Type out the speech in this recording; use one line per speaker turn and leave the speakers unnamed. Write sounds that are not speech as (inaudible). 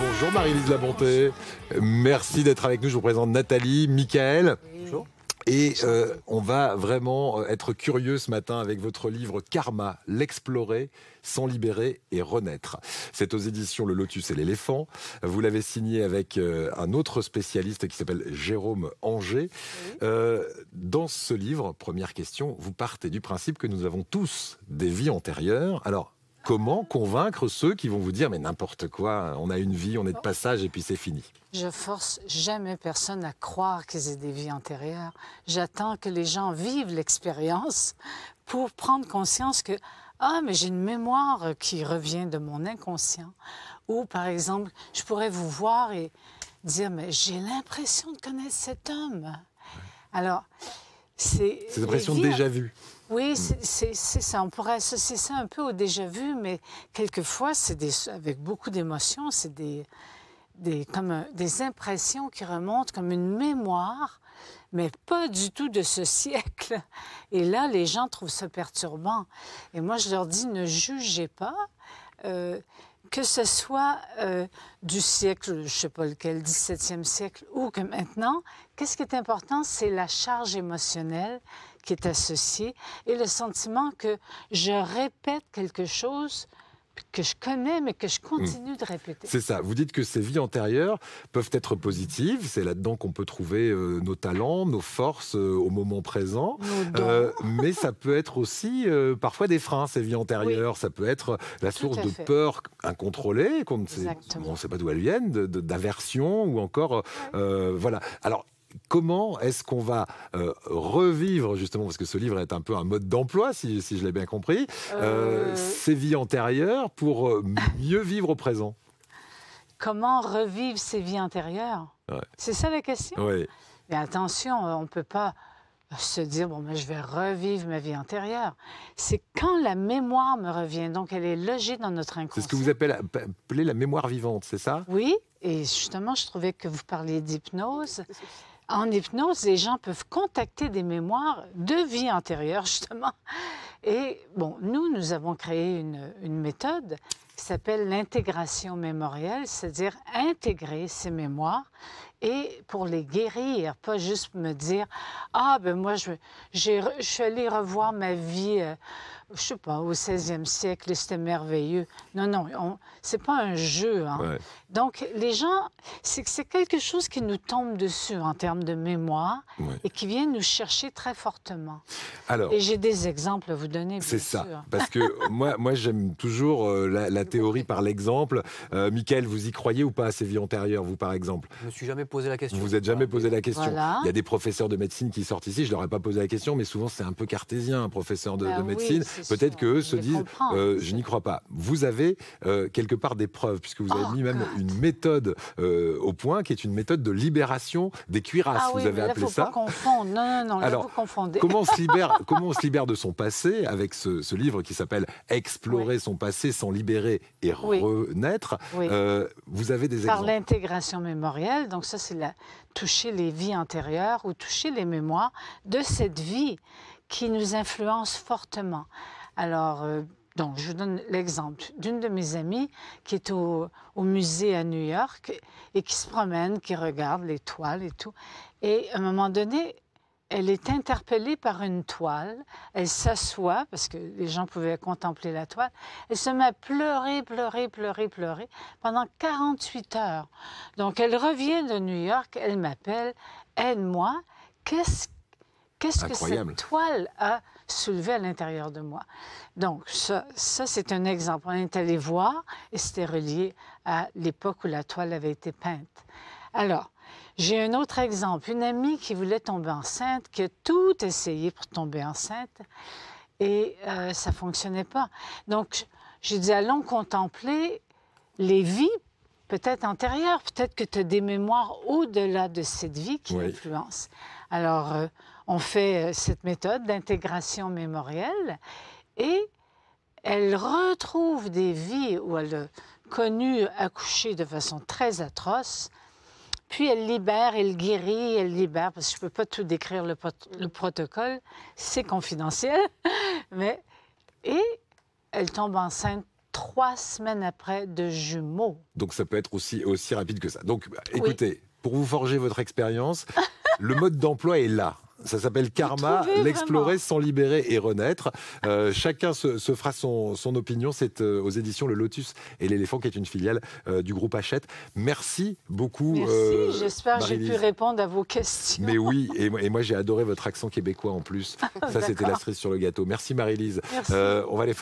Bonjour Marie-Lise Labonté, merci d'être avec nous. Je vous présente Nathalie, Michael. Bonjour. Et euh, on va vraiment euh, être curieux ce matin avec votre livre Karma, l'explorer, s'en libérer et renaître. C'est aux éditions Le Lotus et l'éléphant. Vous l'avez signé avec euh, un autre spécialiste qui s'appelle Jérôme Anger. dans ce livre, première question, vous partez du principe que nous avons tous des vies antérieures. Alors, comment convaincre ceux qui vont vous dire mais n'importe quoi, on a une vie, on est de passage et puis c'est fini
Je force jamais personne à croire qu'ils aient des vies antérieures. J'attends que les gens vivent l'expérience pour prendre conscience que ah mais j'ai une mémoire qui revient de mon inconscient ou par exemple, je pourrais vous voir et dire mais j'ai l'impression de connaître cet homme. Alors, c'est. Cette impression de déjà vu. Oui, mm. c'est ça. On pourrait associer ça un peu au déjà vu, mais quelquefois, c'est avec beaucoup d'émotion, c'est des, comme euh, des impressions qui remontent comme une mémoire, mais pas du tout de ce (laughs) siècle. Et là, les gens trouvent ça perturbant. Et moi, je leur dis, ne jugez pas. Euh, que ce soit euh, du siècle, je ne sais pas lequel, 17e siècle, ou que maintenant, qu'est-ce qui est important, c'est la charge émotionnelle qui est associée et le sentiment que je répète quelque chose que je connais, mais que je mm. continue de répéter.
C'est ça. Vous dites que ces vies antérieures peuvent être positives. C'est là-dedans qu'on peut trouver euh, nos talents, nos forces euh, au moment présent. Euh, mais ça peut être aussi parfois des freins, ces vies antérieures. Ça peut être la source de peur incontrôlée, qu'on ne sait, pas d'où elles viennent, d'aversion ou encore. voilà. Alors, comment est-ce qu'on va euh, revivre, justement, parce que ce livre est un peu un mode d'emploi, si, je l'ai bien compris, euh, euh. ses ces vies antérieures pour mieux vivre au présent
Comment revivre ses vies antérieures C'est ça la question Oui. Mais attention, on ne peut pas se dire bon mais ben, je vais revivre ma vie antérieure. C'est quand la mémoire me revient, donc elle est logée dans notre inconscient.
C'est ce que vous appelez, appelez la mémoire vivante, c'est ça
Oui. Et justement, je trouvais que vous parliez d'hypnose en hypnose, les gens peuvent contacter des mémoires de vie antérieure, justement. Et bon, nous, nous avons créé une, méthode qui s'appelle l'intégration mémorielle, c'est-à-dire intégrer ces mémoires et pour les guérir, pas juste me dire Ah, ben moi, je, suis allée revoir ma vie. Euh, je sais pas, au XVIe siècle, c'était merveilleux. Non, non, c'est pas un jeu. Hein. Donc, les gens, c'est quelque chose qui nous tombe dessus en termes de mémoire et qui vient nous chercher très fortement. Alors, et j'ai des exemples à vous donner. C'est ça, (laughs) parce que
moi, moi j'aime toujours euh, la, théorie par l'exemple. Euh, Michael, vous y croyez ou pas à ces vies antérieures, vous, par exemple Je me suis jamais posé la question. Vous vous jamais posé la question. Il y a des professeurs de médecine qui sortent ici, je leur ai pas posé la question, mais souvent, c'est un peu cartésien, un professeur de, ben médecine. Peut-être qu'eux se disent, euh, je n'y crois pas. Vous avez euh, quelque part des preuves, puisque vous avez oh, mis même une méthode euh, au point, qui est une méthode de libération des cuirasses. Ah vous avez appelé ça. Pas
Non, non, non, Alors, là, vous comment se (laughs) libère
Comment on se libère de son passé avec ce, livre qui s'appelle Explorer son passé, s'en libérer et renaître Vous avez des exemples. Par
l'intégration mémorielle. Donc ça, c'est la toucher les vies antérieures ou toucher les mémoires de cette vie qui nous influence fortement. Alors, euh, donc, je vous donne l'exemple d'une de mes amies qui est au, au, musée à New York et qui se promène, qui regarde les toiles et tout. Et à un moment donné, elle est interpellée par une toile. Elle s'assoit, parce que les gens pouvaient contempler la toile. Elle se met à pleurer, pleurer, pleurer, pleurer pendant 48 heures. Donc, elle revient de New York, elle m'appelle, aide-moi, qu'est-ce Qu'est-ce que cette toile a soulevé à l'intérieur de moi? Donc, ça, c'est un exemple. On est allé voir et c'était relié à l'époque où la toile avait été peinte. Alors, j'ai un autre exemple. Une amie qui voulait tomber enceinte, qui a tout essayé pour tomber enceinte et ça euh, ça fonctionnait pas. Donc, j'ai dit, allons contempler les vies peut-être antérieure, peut-être que tu as des mémoires au-delà de cette vie qui influence Alors, euh, on fait euh, cette méthode d'intégration mémorielle et elle retrouve des vies où elle a euh, connu accoucher de façon très atroce, puis elle libère, elle guérit, elle libère, parce que je ne peux pas tout décrire le, le protocole, c'est confidentiel, (laughs) mais... Et elle tombe enceinte trois semaines après de jumeaux.
Donc ça peut être aussi, aussi rapide que ça. Donc bah, écoutez, pour vous forger votre expérience, (laughs) le mode d'emploi est là. Ça s'appelle Karma, l'explorer, s'en libérer et renaître. Euh, chacun se, fera son, son opinion. C'est euh, aux éditions Le Lotus et l'éléphant, qui est une filiale euh, du groupe Hachette. Merci beaucoup. Merci, j'espère que j'ai pu
répondre à vos questions.
Mais oui, (laughs) et, moi j'ai adoré votre accent québécois en plus. Ah, ça, c'était la cerise sur le gâteau. Merci Marie-Lise. on va les